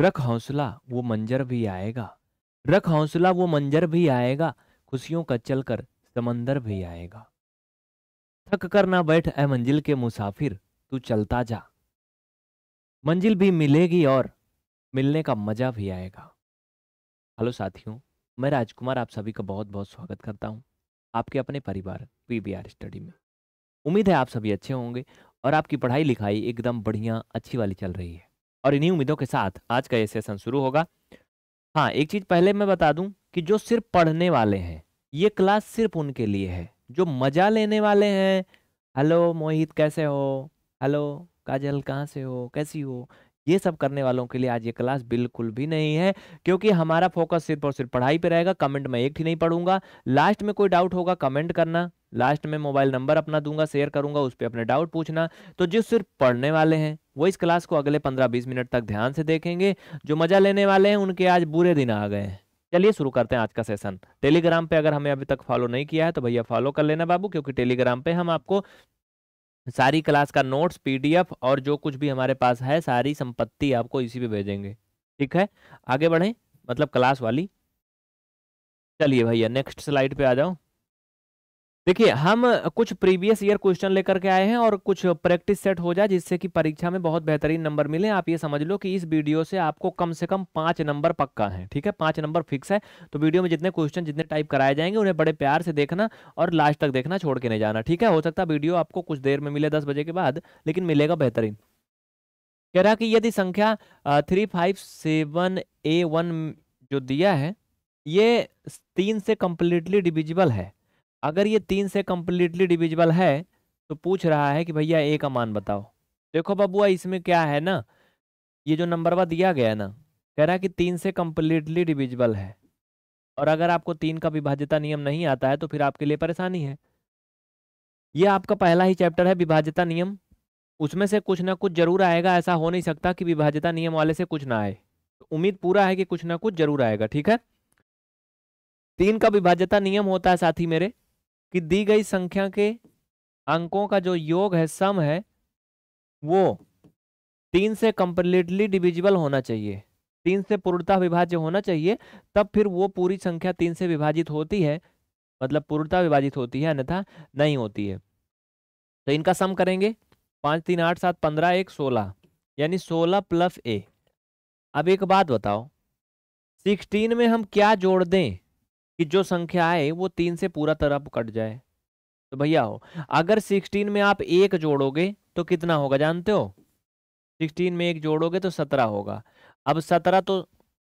रख हौसला वो मंजर भी आएगा रख हौसला वो मंजर भी आएगा खुशियों का चलकर समंदर भी आएगा थक कर ना बैठ ए मंजिल के मुसाफिर तू चलता जा मंजिल भी मिलेगी और मिलने का मजा भी आएगा हेलो साथियों मैं राजकुमार आप सभी का बहुत बहुत स्वागत करता हूं आपके अपने परिवार आर स्टडी में उम्मीद है आप सभी अच्छे होंगे और आपकी पढ़ाई लिखाई एकदम बढ़िया अच्छी वाली चल रही है और इन्हीं उम्मीदों के साथ आज का ये सेशन शुरू होगा हाँ एक चीज़ पहले मैं बता दूं कि जो सिर्फ पढ़ने वाले हैं ये क्लास सिर्फ उनके लिए है जो मज़ा लेने वाले हैं हेलो मोहित कैसे हो हेलो काजल कहाँ से हो कैसी हो ये सब करने वालों के लिए आज ये क्लास बिल्कुल भी नहीं है क्योंकि हमारा फोकस सिर्फ और सिर्फ पढ़ाई पे रहेगा कमेंट में एक ही नहीं पढ़ूंगा लास्ट में कोई डाउट होगा कमेंट करना लास्ट में मोबाइल नंबर अपना दूंगा शेयर करूंगा उस पर अपने डाउट पूछना तो जो सिर्फ पढ़ने वाले हैं वो इस क्लास को अगले पंद्रह बीस मिनट तक ध्यान से देखेंगे जो मजा लेने वाले हैं उनके आज बुरे दिन आ गए हैं चलिए शुरू करते हैं आज का सेशन टेलीग्राम पे अगर हमें अभी तक फॉलो नहीं किया है तो भैया फॉलो कर लेना बाबू क्योंकि टेलीग्राम पे हम आपको सारी क्लास का नोट्स पीडीएफ और जो कुछ भी हमारे पास है सारी संपत्ति आपको इसी पे भेजेंगे ठीक है आगे बढ़ें मतलब क्लास वाली चलिए भैया नेक्स्ट स्लाइड पे आ जाओ देखिए हम कुछ प्रीवियस ईयर क्वेश्चन लेकर के आए हैं और कुछ प्रैक्टिस सेट हो जाए जिससे कि परीक्षा में बहुत बेहतरीन नंबर मिले आप ये समझ लो कि इस वीडियो से आपको कम से कम पांच नंबर पक्का है ठीक है पांच नंबर फिक्स है तो वीडियो में जितने क्वेश्चन जितने टाइप कराए जाएंगे उन्हें बड़े प्यार से देखना और लास्ट तक देखना छोड़ के नहीं जाना ठीक है हो सकता वीडियो आपको कुछ देर में मिले दस बजे के बाद लेकिन मिलेगा बेहतरीन कह रहा कि यदि संख्या three five seven A one जो दिया है ये तीन से कंप्लीटली डिविजिबल है अगर ये तीन से कम्प्लीटली डिविजिबल है तो पूछ रहा है कि भैया ए का मान बताओ देखो बबुआ इसमें क्या है ना ये जो वा दिया गया ना कह रहा है कि तीन से कम्प्लीटली डिविजिबल है और अगर आपको तीन का विभाज्यता नियम नहीं आता है तो फिर आपके लिए परेशानी है यह आपका पहला ही चैप्टर है विभाज्यता नियम उसमें से कुछ ना कुछ जरूर आएगा ऐसा हो नहीं सकता कि विभाज्यता नियम वाले से कुछ ना आए तो उम्मीद पूरा है कि कुछ ना कुछ जरूर आएगा ठीक है तीन का विभाज्यता नियम होता है साथी मेरे कि दी गई संख्या के अंकों का जो योग है सम है वो तीन से कंप्लीटली डिविजिबल होना चाहिए तीन से पूर्णता विभाज्य होना चाहिए तब फिर वो पूरी संख्या तीन से विभाजित होती है मतलब पूर्णता विभाजित होती है अन्यथा नहीं होती है तो इनका सम करेंगे पाँच तीन आठ सात पंद्रह एक सोलह यानी सोलह प्लस ए अब एक बात बताओ सिक्सटीन में हम क्या जोड़ दें कि जो संख्या आए वो तीन से पूरा तरह कट जाए तो भैया हो अगर सिक्सटीन में आप एक जोड़ोगे तो कितना होगा जानते हो सिक्सटीन में एक जोड़ोगे तो सत्रह होगा अब सत्रह तो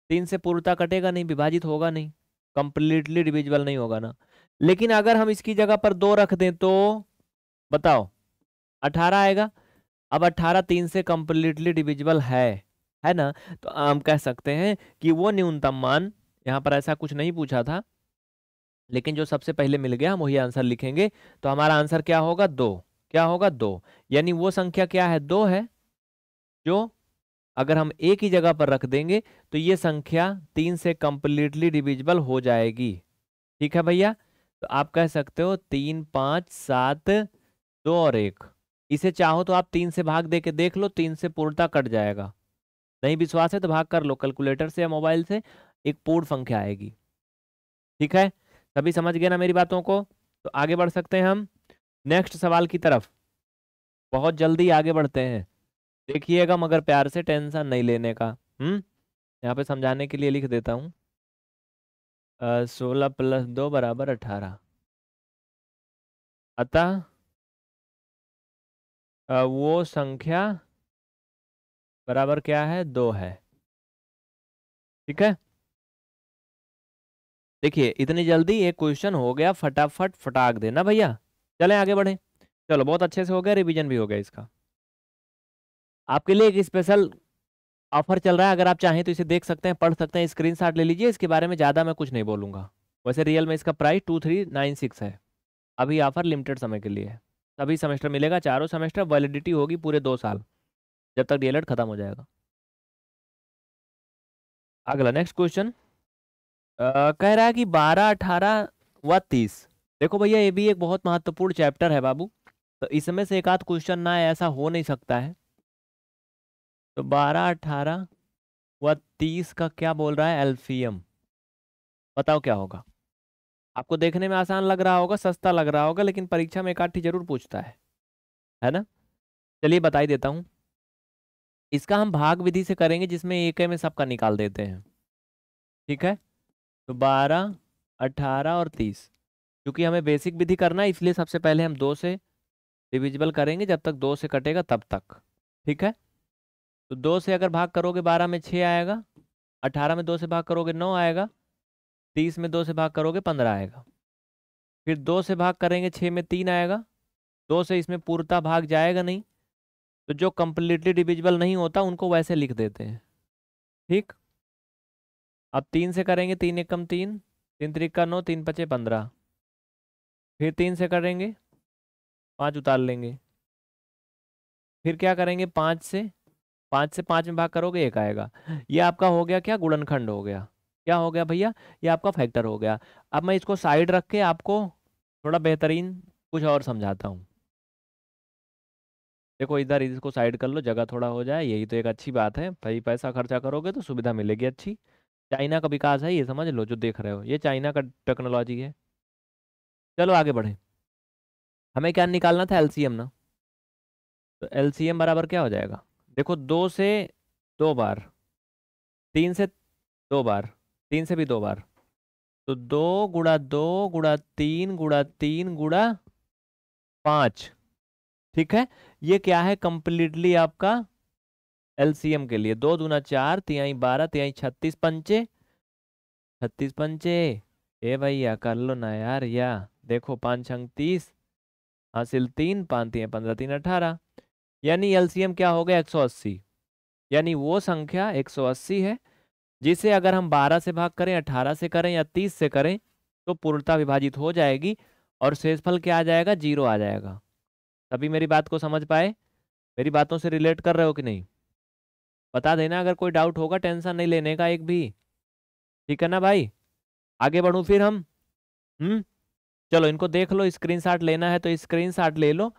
तीन से पूर्णता कटेगा नहीं विभाजित होगा नहीं कंप्लीटली डिविजिबल नहीं होगा ना लेकिन अगर हम इसकी जगह पर दो रख दें तो बताओ अठारह आएगा अब अट्ठारह तीन से कंप्लीटली डिविजिबल है है ना तो हम कह सकते हैं कि वो न्यूनतम मान यहाँ पर ऐसा कुछ नहीं पूछा था लेकिन जो सबसे पहले मिल गया हम वही आंसर लिखेंगे तो हमारा आंसर क्या होगा दो क्या होगा दो यानी वो संख्या क्या है दो है जो अगर हम एक ही जगह पर रख देंगे तो ये संख्या तीन से कंप्लीटली डिविजिबल हो जाएगी ठीक है भैया तो आप कह सकते हो तीन पाँच सात दो और एक इसे चाहो तो आप तीन से भाग दे के देख लो तीन से पूर्णता कट जाएगा नहीं विश्वास है तो भाग कर लो कैलकुलेटर से या मोबाइल से एक पूर्ण संख्या आएगी ठीक है सभी समझ गए ना मेरी बातों को तो आगे बढ़ सकते हैं हम नेक्स्ट सवाल की तरफ बहुत जल्दी आगे बढ़ते हैं देखिएगा मगर प्यार से टेंशन नहीं लेने का हम्म यहाँ पे समझाने के लिए लिख देता हूँ सोलह प्लस दो बराबर अठारह अतः वो संख्या बराबर क्या है दो है ठीक है देखिए इतनी जल्दी एक क्वेश्चन हो गया फटाफट फटाक देना भैया चलें आगे बढ़ें चलो बहुत अच्छे से हो गया रिवीजन भी हो गया इसका आपके लिए एक स्पेशल ऑफर चल रहा है अगर आप चाहें तो इसे देख सकते हैं पढ़ सकते हैं स्क्रीनशॉट ले लीजिए इसके बारे में ज़्यादा मैं कुछ नहीं बोलूँगा वैसे रियल में इसका price two three nine six है अभी ऑफर लिमिटेड समय के लिए है सभी सेमेस्टर मिलेगा चारों सेमेस्टर वैलिडिटी होगी पूरे दो साल जब तक एड खत्म हो जाएगा अगला नेक्स्ट क्वेश्चन कह रहा है कि बारह अठारह व तीस देखो भैया ये भी एक बहुत महत्वपूर्ण चैप्टर है बाबू तो इसमें से एक आध क्वेश्चन ना ऐसा हो नहीं सकता है तो बारह अठारह व तीस का क्या बोल रहा है एल्फियम बताओ क्या होगा आपको देखने में आसान लग रहा होगा सस्ता लग रहा होगा लेकिन परीक्षा में एक आठ जरूर पूछता है है ना चलिए बताई देता हूँ इसका हम भाग विधि से करेंगे जिसमें एक में सबका निकाल देते हैं ठीक है तो बारह अट्ठारह और तीस क्योंकि हमें बेसिक विधि करना है इसलिए सबसे पहले हम दो से डिविजिबल करेंगे जब तक दो से कटेगा तब तक ठीक है तो दो से अगर भाग करोगे बारह में छः आएगा अठारह में दो से भाग करोगे नौ आएगा तीस में दो से भाग करोगे पंद्रह आएगा फिर दो से भाग करेंगे छः में तीन आएगा दो से इसमें पूर्ता भाग जाएगा नहीं तो जो कम्प्लीटली डिविजिबल नहीं होता उनको वैसे लिख देते हैं ठीक अब तीन से करेंगे तीन एक कम तीन तीन तरीक का नौ तीन पचे पंद्रह फिर तीन से करेंगे पाँच उतार लेंगे फिर क्या करेंगे पाँच से पाँच से पाँच में भाग करोगे एक आएगा ये आपका हो गया क्या गुणनखंड हो गया क्या हो गया भैया ये आपका फैक्टर हो गया अब मैं इसको साइड रख के आपको थोड़ा बेहतरीन कुछ और समझाता हूँ देखो इधर इसको साइड कर लो जगह थोड़ा हो जाए यही तो एक अच्छी बात है भाई पैसा खर्चा करोगे तो सुविधा मिलेगी अच्छी चाइना का विकास है ये समझ लो जो देख रहे हो ये चाइना का टेक्नोलॉजी है चलो आगे बढ़े हमें क्या निकालना था एलसीएम ना तो एलसीएम बराबर क्या हो जाएगा देखो दो से दो बार तीन से दो बार तीन से भी दो बार तो दो गुड़ा दो गुड़ा तीन गुड़ा तीन गुड़ा पाँच ठीक है ये क्या है कंप्लीटली आपका एलसीएम के लिए दो दूना चार तिहाई बारह तिहाई छत्तीस पंचे छत्तीस पंचे ए भैया कर लो ना यार या देखो पाँच छंग तीस हासिल तीन पाँच तीन पंद्रह तीन अठारह यानी एलसीएम क्या हो गया एक सौ अस्सी यानी वो संख्या एक सौ अस्सी है जिसे अगर हम बारह से भाग करें अठारह से करें या तीस से करें तो पूर्णता विभाजित हो जाएगी और शेषफल क्या आ जाएगा जीरो आ जाएगा तभी मेरी बात को समझ पाए मेरी बातों से रिलेट कर रहे हो कि नहीं बता देना अगर कोई डाउट होगा टेंशन नहीं लेने का एक भी ठीक है ना भाई आगे बढ़ूँ फिर हम हम्म चलो इनको देख लो स्क्रीन लेना है तो स्क्रीन ले लो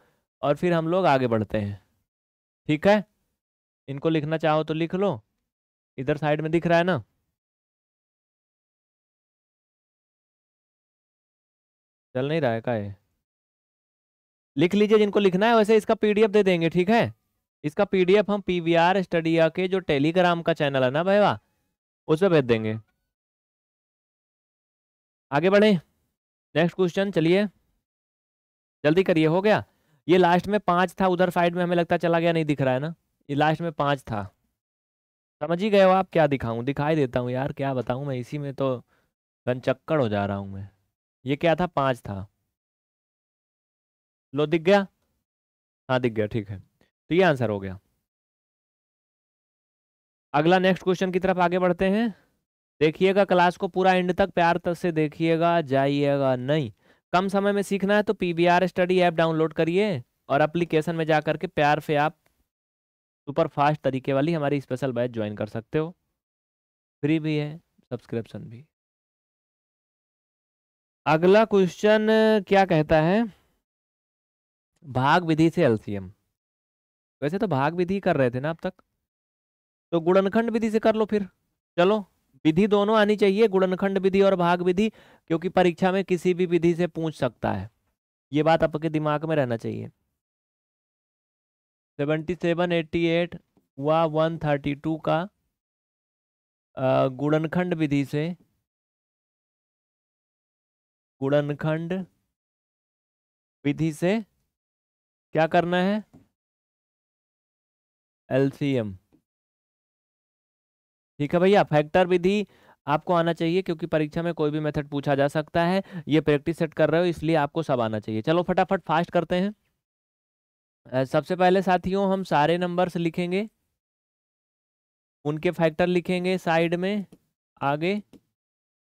और फिर हम लोग आगे बढ़ते हैं ठीक है इनको लिखना चाहो तो लिख लो इधर साइड में दिख रहा है ना चल नहीं रहा है का ये लिख लीजिए जिनको लिखना है वैसे इसका पीडीएफ दे देंगे ठीक है इसका पीडीएफ हम पीवीआर स्टडिया के जो टेलीग्राम का चैनल है ना भाईवा उस पर भेज देंगे आगे बढ़े नेक्स्ट क्वेश्चन चलिए जल्दी करिए हो गया ये लास्ट में पांच था उधर साइड में हमें लगता चला गया नहीं दिख रहा है ना ये लास्ट में पांच था समझ ही गए हो आप क्या दिखाऊं दिखाई देता हूँ यार क्या बताऊँ मैं इसी में तो गनचक्कड़ हो जा रहा हूँ मैं ये क्या था पांच था लो दिख गया हाँ दिख गया ठीक है तो ये आंसर हो गया अगला नेक्स्ट क्वेश्चन की तरफ आगे बढ़ते हैं देखिएगा क्लास को पूरा एंड तक प्यार तक से देखिएगा जाइएगा नहीं कम समय में सीखना है तो आर स्टडी ऐप डाउनलोड करिए और एप्लीकेशन में जाकर के प्यार से आप सुपर फास्ट तरीके वाली हमारी स्पेशल बैच ज्वाइन कर सकते हो फ्री भी है सब्सक्रिप्शन भी अगला क्वेश्चन क्या कहता है भाग विधि से एलसीएम वैसे तो भाग विधि कर रहे थे ना अब तक तो गुणनखंड विधि से कर लो फिर चलो विधि दोनों आनी चाहिए गुणनखंड विधि और भाग विधि क्योंकि परीक्षा में किसी भी विधि से पूछ सकता है ये बात आपके दिमाग में रहना चाहिए सेवेंटी सेवन एट्टी एट हुआ वन थर्टी टू का गुणनखंड विधि से गुणनखंड विधि से क्या करना है एलसीएम ठीक है भैया फैक्टर विधि आपको आना चाहिए क्योंकि परीक्षा में कोई भी मेथड पूछा जा सकता है ये प्रैक्टिस सेट कर रहे हो इसलिए आपको सब आना चाहिए चलो फटाफट फास्ट करते हैं सबसे पहले साथियों हम सारे नंबर्स लिखेंगे उनके फैक्टर लिखेंगे साइड में आगे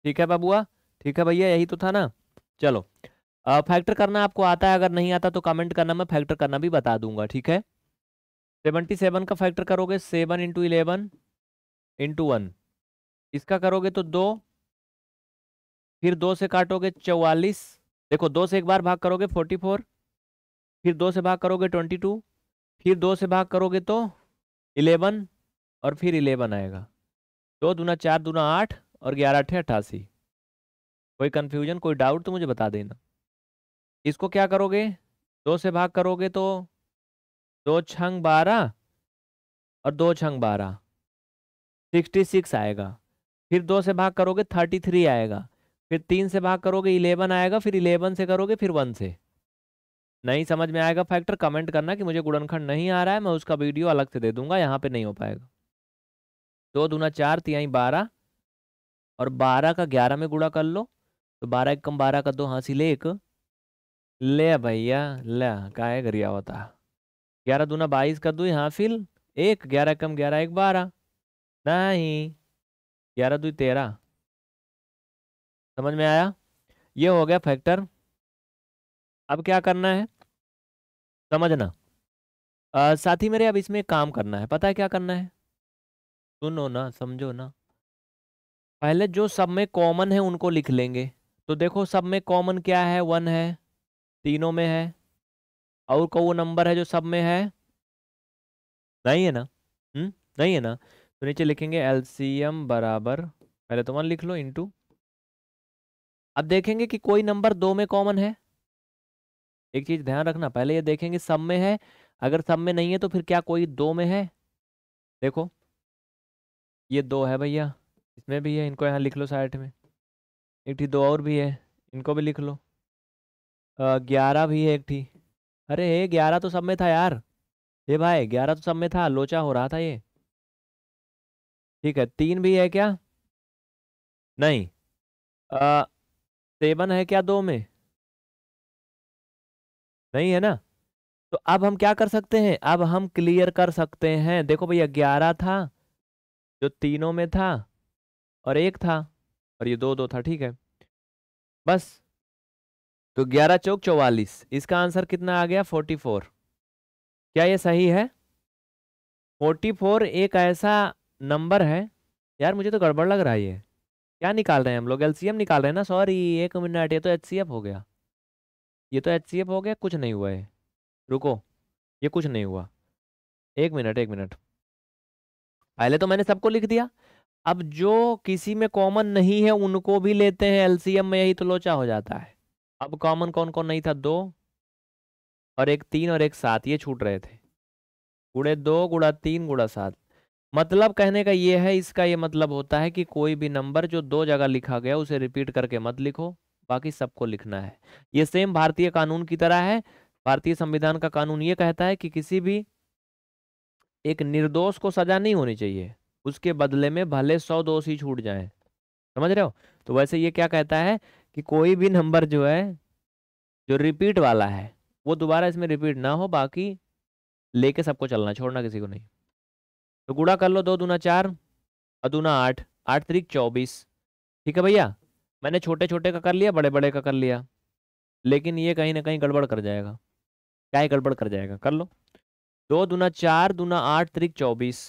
ठीक है बाबुआ ठीक है भैया यही तो था ना चलो फैक्टर करना आपको आता है अगर नहीं आता तो कमेंट करना मैं फैक्टर करना भी बता दूंगा ठीक है सेवेंटी सेवन का फैक्टर करोगे seven into eleven into one इसका करोगे तो दो फिर दो से काटोगे चौवालीस देखो दो से एक बार भाग करोगे फोर्टी फोर फिर दो से भाग करोगे ट्वेंटी टू फिर दो से भाग करोगे तो इलेवन और फिर इलेवन आएगा दो दूना चार दूना आठ और ग्यारह अठे अट्ठासी कोई कन्फ्यूजन कोई डाउट तो मुझे बता देना इसको क्या करोगे दो से भाग करोगे तो दो छंग बारह और दो छंग बारह सिक्सटी सिक्स आएगा फिर दो से भाग करोगे थर्टी थ्री आएगा फिर तीन से भाग करोगे इलेवन आएगा फिर इलेवन से करोगे फिर वन से नहीं समझ में आएगा फैक्टर कमेंट करना कि मुझे गुड़नखंड नहीं आ रहा है मैं उसका वीडियो अलग से दे दूंगा यहाँ पे नहीं हो पाएगा दो दूना चार तिहाई बारह और बारह का ग्यारह में गुड़ा कर लो तो बारह एक कम बारह का दो ले हाँ, एक ले भैया ले का गरिया होता ग्यारह दूना बाईस कर दू यहाँ फिल एक ग्यारह कम ग्यारह एक बारह नहीं ग्यारह दू तेरह समझ में आया ये हो गया फैक्टर अब क्या करना है समझना साथ ही मेरे अब इसमें काम करना है पता है क्या करना है सुनो ना समझो ना पहले जो सब में कॉमन है उनको लिख लेंगे तो देखो सब में कॉमन क्या है वन है तीनों में है और को वो नंबर है जो सब में है नहीं है ना हम्म नहीं है ना तो नीचे लिखेंगे एल बराबर पहले तो वन लिख लो इंटू अब देखेंगे कि कोई नंबर दो में कॉमन है एक चीज़ ध्यान रखना पहले ये देखेंगे सब में है अगर सब में नहीं है तो फिर क्या कोई दो में है देखो ये दो है भैया इसमें भी है इनको यहाँ लिख लो साइड में एक ठी दो और भी है इनको भी लिख लो ग्यारह भी है एक ठीक अरे हे ग्यारह तो सब में था यार ये भाई ग्यारह तो सब में था लोचा हो रहा था ये ठीक है तीन भी है क्या नहीं आ, सेवन है क्या दो में नहीं है ना तो अब हम क्या कर सकते हैं अब हम क्लियर कर सकते हैं देखो भैया ग्यारह था जो तीनों में था और एक था और ये दो दो था ठीक है बस तो ग्यारह चौक चौवालीस इसका आंसर कितना आ गया फोर्टी फोर क्या ये सही है फोर्टी फोर एक ऐसा नंबर है यार मुझे तो गड़बड़ लग रहा है ये क्या निकाल रहे हैं हम लोग एल निकाल रहे हैं ना सॉरी एक मिनट ये तो एच हो गया ये तो एच हो गया कुछ नहीं हुआ है रुको ये कुछ नहीं हुआ एक मिनट एक मिनट पहले तो मैंने सबको लिख दिया अब जो किसी में कॉमन नहीं है उनको भी लेते हैं एलसीएम में यही तो लोचा हो जाता है अब कॉमन कौन कौन नहीं था दो और एक तीन और एक सात ये छूट रहे थे गुड़े दो गुड़ा तीन गुड़ा सात मतलब कहने का ये है इसका ये मतलब होता है कि कोई भी नंबर जो दो जगह लिखा गया उसे रिपीट करके मत लिखो बाकी सबको लिखना है ये सेम भारतीय कानून की तरह है भारतीय संविधान का कानून ये कहता है कि किसी भी एक निर्दोष को सजा नहीं होनी चाहिए उसके बदले में भले सौ दोष ही छूट जाए समझ रहे हो तो वैसे ये क्या कहता है कि कोई भी नंबर जो है जो रिपीट वाला है वो दोबारा इसमें रिपीट ना हो बाकी लेके सबको चलना छोड़ना किसी को नहीं तो गुड़ा कर लो दो दूना चार अदूना आठ आठ तरीक चौबीस ठीक है भैया मैंने छोटे छोटे का कर लिया बड़े बड़े का कर लिया लेकिन ये कहीं ना कहीं गड़बड़ कर जाएगा क्या ही गड़बड़ कर जाएगा कर लो दो दूना चार दूना आठ तरीक चौबीस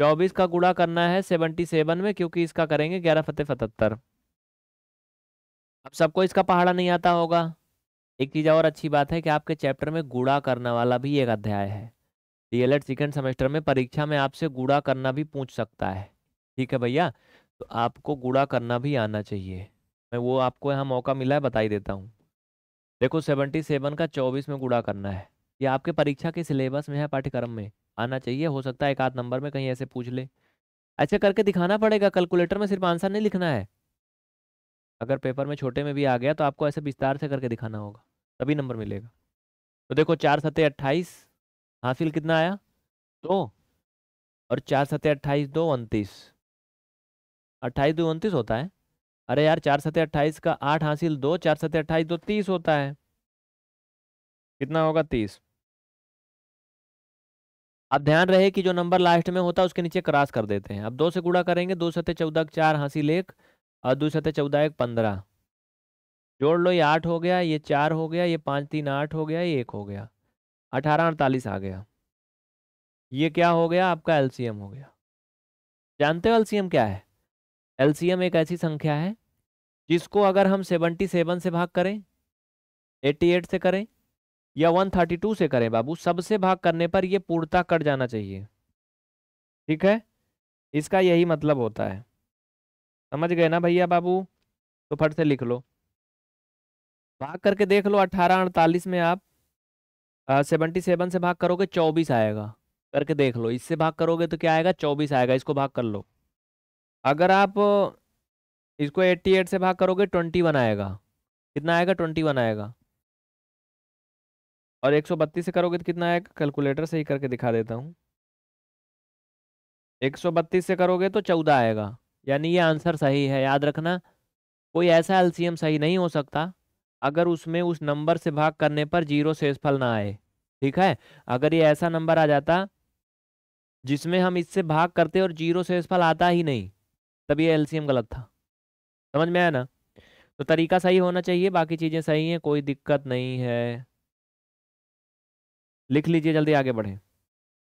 चौबीस का गुड़ा करना है सेवेंटी सेवन में क्योंकि इसका करेंगे ग्यारह फतेह सतहत्तर अब सबको इसका पहाड़ा नहीं आता होगा एक चीज़ और अच्छी बात है कि आपके चैप्टर में गुड़ा करने वाला भी एक अध्याय है डीएलएड सेकेंड सेमेस्टर में परीक्षा में आपसे गुड़ा करना भी पूछ सकता है ठीक है भैया तो आपको गुड़ा करना भी आना चाहिए मैं वो आपको यहाँ मौका मिला है बता ही देता हूँ देखो सेवेंटी सेवन का चौबीस में गुड़ा करना है ये आपके परीक्षा के सिलेबस में है पाठ्यक्रम में आना चाहिए हो सकता है एक आध नंबर में कहीं ऐसे पूछ ले ऐसे करके दिखाना पड़ेगा कैलकुलेटर में सिर्फ आंसर नहीं लिखना है अगर पेपर में छोटे में भी आ गया तो आपको ऐसे विस्तार से करके दिखाना होगा तभी नंबर मिलेगा तो देखो चार सत्ते अट्ठाईस हासिल कितना आया दो और चार सत्ते अट्ठाईस दो उनतीस अट्ठाईस दो उनतीस होता है अरे यार चार सते अट्ठाईस का आठ हासिल दो चार सत्ते अट्ठाईस दो तीस होता है कितना होगा तीस अब ध्यान रहे कि जो नंबर लास्ट में होता है उसके नीचे क्रॉस कर देते हैं अब दो से गुड़ा करेंगे दो सत्ते चौदह चार हासिल एक और दो सतह चौदह एक पंद्रह जोड़ लो ये आठ हो गया ये चार हो गया ये पाँच तीन आठ हो गया ये एक हो गया अठारह अड़तालीस आ गया ये क्या हो गया आपका एलसीएम हो गया जानते हो एलसीएम क्या है एलसीएम एक ऐसी संख्या है जिसको अगर हम सेवेंटी सेवन से भाग करें एट्टी एट से करें या वन थर्टी टू से करें बाबू सबसे भाग करने पर यह पूर्णता कट जाना चाहिए ठीक है इसका यही मतलब होता है समझ गए ना भैया बाबू तो फट से लिख लो भाग करके देख लो अठारह अड़तालीस में आप सेवेंटी सेवन से भाग करोगे चौबीस आएगा करके देख लो इससे भाग करोगे तो क्या आएगा चौबीस आएगा इसको भाग कर लो अगर आप इसको एट्टी एट से भाग करोगे ट्वेंटी वन आएगा कितना आएगा ट्वेंटी वन आएगा और एक सौ बत्तीस से करोगे तो कितना आएगा कैलकुलेटर से ही करके दिखा देता हूँ एक सौ बत्तीस से करोगे तो चौदह आएगा यानी ये आंसर सही है याद रखना कोई ऐसा एलसीएम सही नहीं हो सकता अगर उसमें उस नंबर से भाग करने पर जीरो शेषफल ना आए ठीक है अगर ये ऐसा नंबर आ जाता जिसमें हम इससे भाग करते और जीरो शेषफल आता ही नहीं तब ये एलसीएम गलत था समझ में आया ना तो तरीका सही होना चाहिए बाकी चीज़ें सही हैं कोई दिक्कत नहीं है लिख लीजिए जल्दी आगे बढ़ें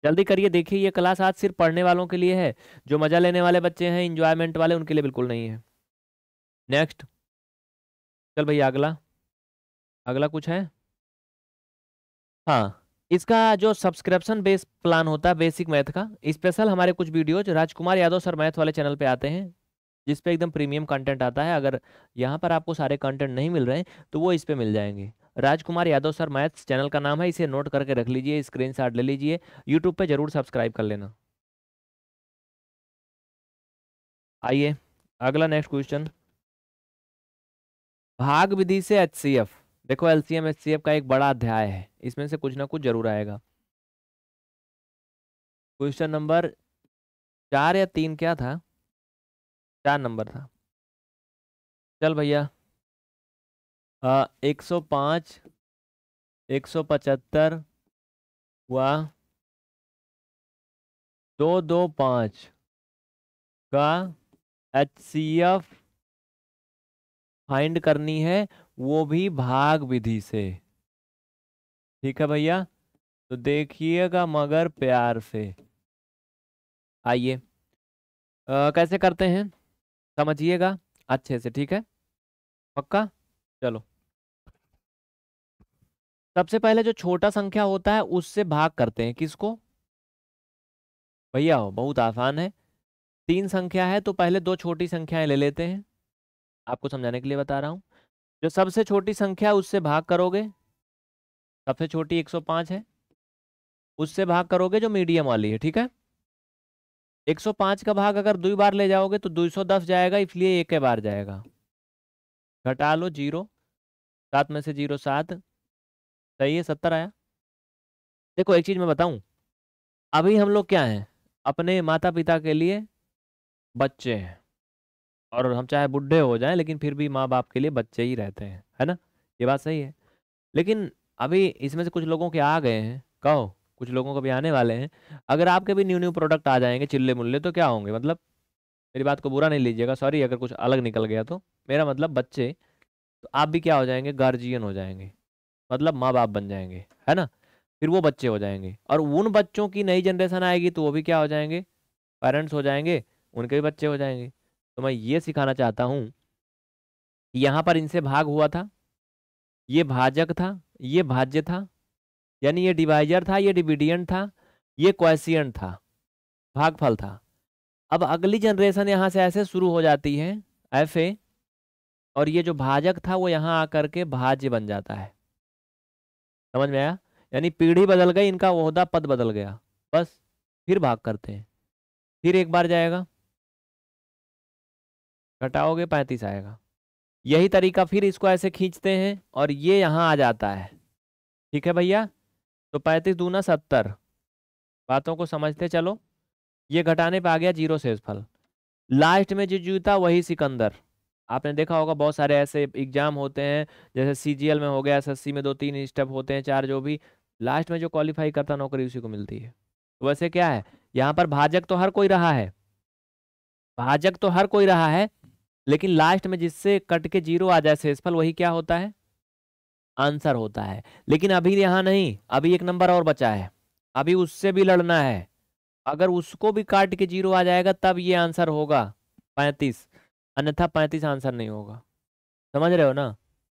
जल्दी करिए देखिए ये क्लास आज सिर्फ पढ़ने वालों के लिए है जो मज़ा लेने वाले बच्चे हैं इंजॉयमेंट वाले उनके लिए बिल्कुल नहीं है नेक्स्ट चल भैया अगला अगला कुछ है हाँ इसका जो सब्सक्रिप्शन बेस प्लान होता है बेसिक मैथ का स्पेशल हमारे कुछ videos Rajkumar Yadav sir math वाले चैनल पे आते हैं जिस पे एकदम प्रीमियम कंटेंट आता है अगर यहाँ पर आपको सारे कंटेंट नहीं मिल रहे हैं तो वो इस पर मिल जाएंगे Rajkumar Yadav sir maths channel का नाम है इसे नोट करके रख लीजिए स्क्रीन ले लीजिए यूट्यूब पर जरूर सब्सक्राइब कर लेना आइए अगला नेक्स्ट क्वेश्चन भाग विधि से एच देखो एल सी का एक बड़ा अध्याय है इसमें से कुछ ना कुछ जरूर आएगा क्वेश्चन नंबर चार या तीन क्या था चार नंबर था चल भैया एक सौ पाँच एक सौ पचहत्तर हुआ दो दो पाँच का एच सी एफ फाइंड करनी है वो भी भाग विधि से ठीक है भैया तो देखिएगा मगर प्यार से आइए कैसे करते हैं समझिएगा अच्छे से ठीक है पक्का चलो सबसे पहले जो छोटा संख्या होता है उससे भाग करते हैं किसको भैया हो बहुत आसान है तीन संख्या है तो पहले दो छोटी संख्याएं ले लेते हैं आपको समझाने के लिए बता रहा हूं जो सबसे छोटी संख्या उससे भाग करोगे सबसे छोटी 105 है उससे भाग करोगे जो मीडियम वाली है ठीक है 105 का भाग अगर दो बार ले जाओगे तो 210 जाएगा इसलिए एक बार जाएगा घटा लो जीरो सात में से जीरो सात सही है सत्तर आया देखो एक चीज़ मैं बताऊं अभी हम लोग क्या हैं अपने माता पिता के लिए बच्चे हैं और हम चाहे बुढ़े हो जाएं लेकिन फिर भी माँ बाप के लिए बच्चे ही रहते हैं है ना ये बात सही है लेकिन अभी इसमें से कुछ लोगों के आ गए हैं कहो कुछ लोगों को भी आने वाले हैं अगर आपके भी न्यू न्यू प्रोडक्ट आ जाएंगे चिल्ले मुल्ले तो क्या होंगे मतलब मेरी बात को बुरा नहीं लीजिएगा सॉरी अगर कुछ अलग निकल गया तो मेरा मतलब बच्चे तो आप भी क्या हो जाएंगे गार्जियन हो जाएंगे मतलब माँ बाप बन जाएंगे है ना फिर वो बच्चे हो जाएंगे और उन बच्चों की नई जनरेशन आएगी तो वो भी क्या हो जाएंगे पेरेंट्स हो जाएंगे उनके भी बच्चे हो जाएंगे तो मैं ये सिखाना चाहता हूँ यहाँ पर इनसे भाग हुआ था ये भाजक था ये भाज्य था यानी ये डिवाइजर था ये डिविडियन था ये क्वेश्चन था भागफल था अब अगली जनरेशन यहाँ से ऐसे शुरू हो जाती है एफ ए और ये जो भाजक था वो यहाँ आकर के भाज्य बन जाता है समझ में आया यानी पीढ़ी बदल गई इनका वहदा पद बदल गया बस फिर भाग करते हैं फिर एक बार जाएगा घटाओगे पैंतीस आएगा यही तरीका फिर इसको ऐसे खींचते हैं और ये यहाँ आ जाता है ठीक है भैया तो पैंतीस दूना सत्तर बातों को समझते चलो ये घटाने पे आ गया जीरो सेजफल लास्ट में जो जीता वही सिकंदर आपने देखा होगा बहुत सारे ऐसे एग्जाम होते हैं जैसे सीजीएल में हो गया एसएससी में दो तीन स्टेप होते हैं चार जो भी लास्ट में जो क्वालिफाई करता नौकरी उसी को मिलती है तो वैसे क्या है यहाँ पर भाजक तो हर कोई रहा है भाजक तो हर कोई रहा है लेकिन लास्ट में जिससे कट के जीरो आ जाए शेषफल वही क्या होता है आंसर होता है लेकिन अभी यहाँ नहीं अभी एक नंबर और बचा है अभी उससे भी लड़ना है अगर उसको भी काट के जीरो आ जाएगा तब ये आंसर होगा पैंतीस अन्यथा पैंतीस आंसर नहीं होगा समझ रहे हो ना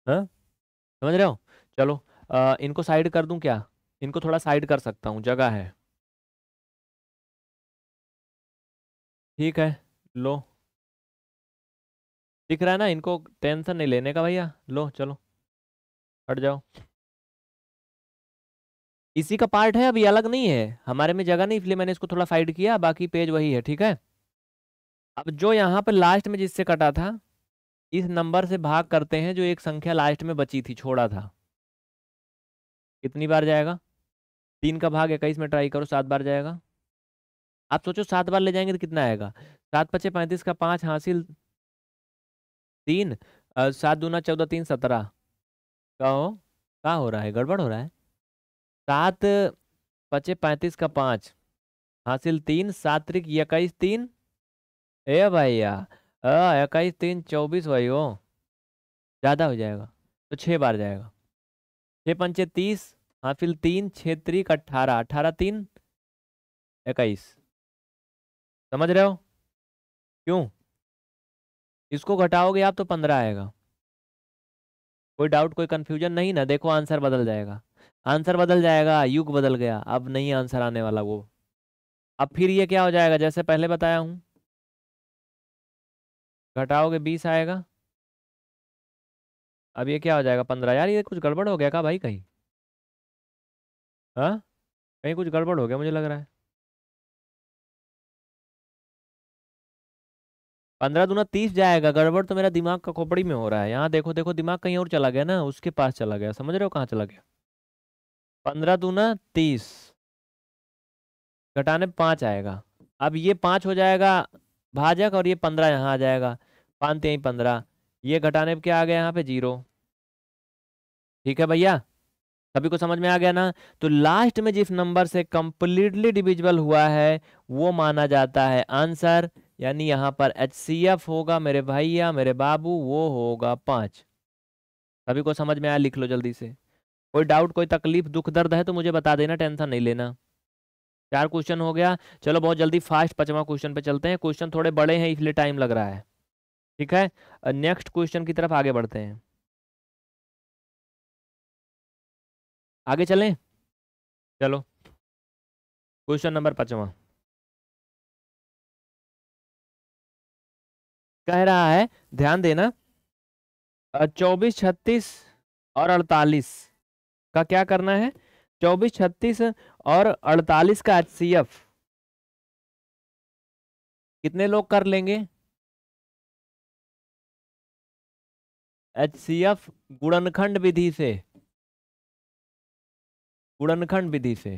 हाँ समझ रहे हो चलो आ, इनको साइड कर दूं क्या इनको थोड़ा साइड कर सकता हूँ जगह है ठीक है लो दिख रहा है ना इनको टेंशन नहीं लेने का भैया लो चलो हट जाओ इसी का पार्ट है अभी अलग नहीं है हमारे में जगह नहीं इसलिए मैंने इसको थोड़ा फाइड किया बाकी पेज वही है ठीक है अब जो यहाँ पर लास्ट में जिससे कटा था इस नंबर से भाग करते हैं जो एक संख्या लास्ट में बची थी छोड़ा था कितनी बार जाएगा तीन का भाग इक्कीस में ट्राई करो सात बार जाएगा आप सोचो सात बार ले जाएंगे तो कितना आएगा सात पच्चीस पैंतीस का पाँच हासिल तीन सात दूना चौदह तीन सत्रह कहो हो हो रहा है गड़बड़ हो रहा है सात पचे पैंतीस का पाँच हासिल तीन सात इक्कीस तीन ए भैया इक्कीस तीन चौबीस भाई हो ज़्यादा हो जाएगा तो छः बार जाएगा छः पंचे तीस हासिल तीन छः त्रिक अट्ठारह अट्ठारह तीन इक्कीस समझ रहे हो क्यों इसको घटाओगे आप तो पंद्रह आएगा कोई डाउट कोई कन्फ्यूजन नहीं ना देखो आंसर बदल जाएगा आंसर बदल जाएगा युग बदल गया अब नहीं आंसर आने वाला वो अब फिर ये क्या हो जाएगा जैसे पहले बताया हूँ घटाओगे बीस आएगा अब ये क्या हो जाएगा पंद्रह यार ये कुछ गड़बड़ हो गया का भाई कहीं हाँ कहीं कुछ गड़बड़ हो गया मुझे लग रहा है पंद्रह दूना तीस जाएगा गड़बड़ तो मेरा दिमाग का खोपड़ी में हो रहा है यहाँ देखो देखो दिमाग कहीं और चला गया ना उसके पास चला गया समझ रहे हो कहाँ चला गया पंद्रह दुना तीस घटाने पाँच आएगा अब ये पाँच हो जाएगा भाजक और ये पंद्रह यहाँ आ जाएगा पाँच यहीं पंद्रह ये घटाने पर क्या आ गया यहाँ पे जीरो ठीक है भैया सभी को समझ में आ गया ना तो लास्ट में जिस नंबर से कंप्लीटली डिविजिबल हुआ है वो माना जाता है आंसर यानी यहाँ पर एच सी एफ होगा मेरे भैया मेरे बाबू वो होगा पाँच सभी को समझ में आया लिख लो जल्दी से कोई डाउट कोई तकलीफ दुख दर्द है तो मुझे बता देना टेंशन नहीं लेना चार क्वेश्चन हो गया चलो बहुत जल्दी फास्ट पचवा क्वेश्चन पे चलते हैं क्वेश्चन थोड़े बड़े हैं इसलिए टाइम लग रहा है ठीक है नेक्स्ट क्वेश्चन की तरफ आगे बढ़ते हैं आगे चलें चलो क्वेश्चन नंबर पचवा कह रहा है ध्यान देना चौबीस छत्तीस और अड़तालीस का क्या करना है चौबीस छत्तीस और अड़तालीस का एच सी एफ कितने लोग कर लेंगे एच सी एफ गुणनखंड विधि से गुणनखंड विधि से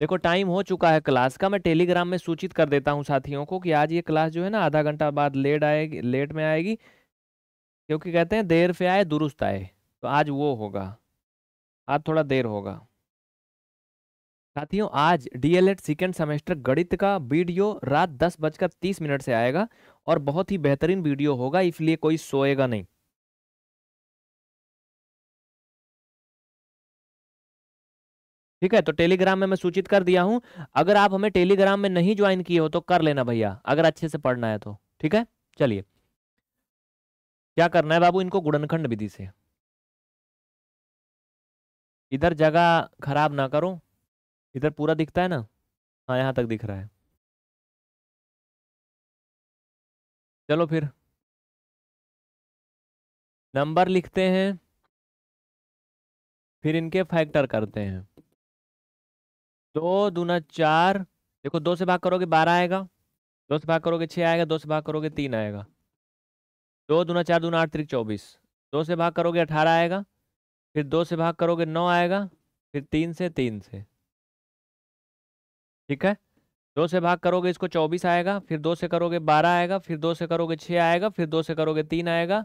देखो टाइम हो चुका है क्लास का मैं टेलीग्राम में सूचित कर देता हूँ साथियों को कि आज ये क्लास जो है ना आधा घंटा बाद लेट आएगी लेट में आएगी क्योंकि कहते हैं देर से आए दुरुस्त आए तो आज वो होगा आज थोड़ा देर होगा साथियों आज डीएलएड सेकेंड सेमेस्टर गणित का वीडियो रात दस बजकर तीस मिनट से आएगा और बहुत ही बेहतरीन वीडियो होगा इसलिए कोई सोएगा नहीं ठीक है तो टेलीग्राम में मैं सूचित कर दिया हूं अगर आप हमें टेलीग्राम में नहीं ज्वाइन किए हो तो कर लेना भैया अगर अच्छे से पढ़ना है तो ठीक है चलिए क्या करना है बाबू इनको गुड़नखंड विधि से इधर जगह खराब ना करो इधर पूरा दिखता है ना हाँ यहां तक दिख रहा है चलो फिर नंबर लिखते हैं फिर इनके फैक्टर करते हैं दो दूना चार देखो दो से भाग करोगे बारह आएगा दो से भाग करोगे छः आएगा दो से भाग करोगे तीन आएगा दो दूना चार दूना आठ तरीक चौबीस दो से भाग करोगे अठारह आएगा फिर दो से भाग करोगे नौ आएगा फिर तीन से तीन से ठीक है दो से भाग करोगे इसको चौबीस आएगा फिर दो से करोगे बारह आएगा फिर दो से करोगे छः आएगा फिर दो से करोगे तीन आएगा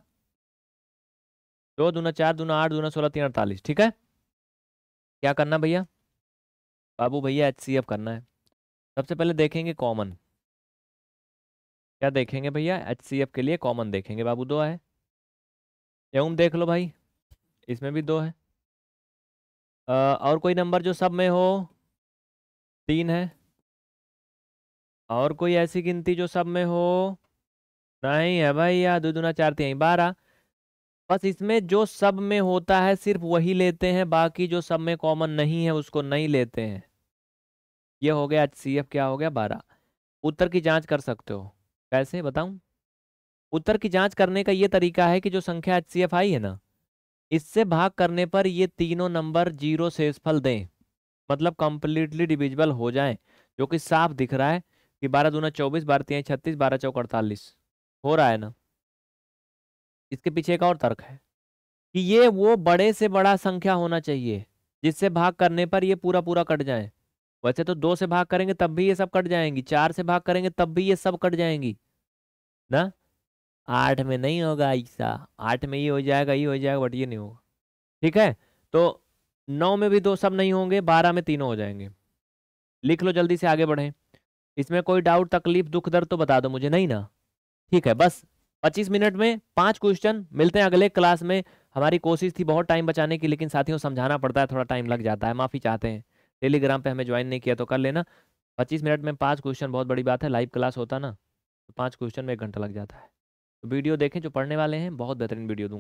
दो दूना चार दूना आठ दूना सोलह तीन अड़तालीस ठीक है क्या करना भैया बाबू भैया एच सी एफ करना है सबसे पहले देखेंगे कॉमन क्या देखेंगे भैया एच सी एफ के लिए कॉमन देखेंगे बाबू दो है एम देख लो भाई इसमें भी दो है आ, और कोई नंबर जो सब में हो तीन है और कोई ऐसी गिनती जो सब में हो नहीं है भाई या दो दूना चार तीन बारह बस इसमें जो सब में होता है सिर्फ वही लेते हैं बाकी जो सब में कॉमन नहीं है उसको नहीं लेते हैं ये हो गया सी एफ क्या हो गया बारह उत्तर की जांच कर सकते हो कैसे बताऊं उत्तर की जांच करने का ये तरीका है कि जो संख्या एच सी एफ आई है ना इससे भाग करने पर ये तीनों नंबर जीरो फल दें मतलब कंप्लीटली डिविजिबल हो जाए जो कि साफ दिख रहा है कि बारह दूना चौबीस बारह तीन छत्तीस बारह चौक अड़तालीस हो रहा है ना इसके पीछे एक और तर्क है कि ये वो बड़े से बड़ा संख्या होना चाहिए जिससे भाग करने पर ये पूरा पूरा कट जाए वैसे तो दो से भाग करेंगे तब भी ये सब कट जाएंगी चार से भाग करेंगे तब भी ये सब कट जाएंगी ना आठ में नहीं होगा ऐसा आठ में ये हो जाएगा ये हो जाएगा बट ये नहीं होगा ठीक है तो नौ में भी दो सब नहीं होंगे बारह में तीनों हो जाएंगे लिख लो जल्दी से आगे बढ़ें इसमें कोई डाउट तकलीफ दुख दर्द तो बता दो मुझे नहीं ना ठीक है बस पच्चीस मिनट में पांच क्वेश्चन मिलते हैं अगले क्लास में हमारी कोशिश थी बहुत टाइम बचाने की लेकिन साथियों समझाना पड़ता है थोड़ा टाइम लग जाता है माफ़ी चाहते हैं टेलीग्राम पे हमें ज्वाइन नहीं किया तो कर लेना पच्चीस मिनट में पाँच क्वेश्चन बहुत बड़ी बात है लाइव क्लास होता ना तो पाँच क्वेश्चन में एक घंटा लग जाता है तो वीडियो देखें जो पढ़ने वाले हैं बहुत बेहतरीन वीडियो दूंगा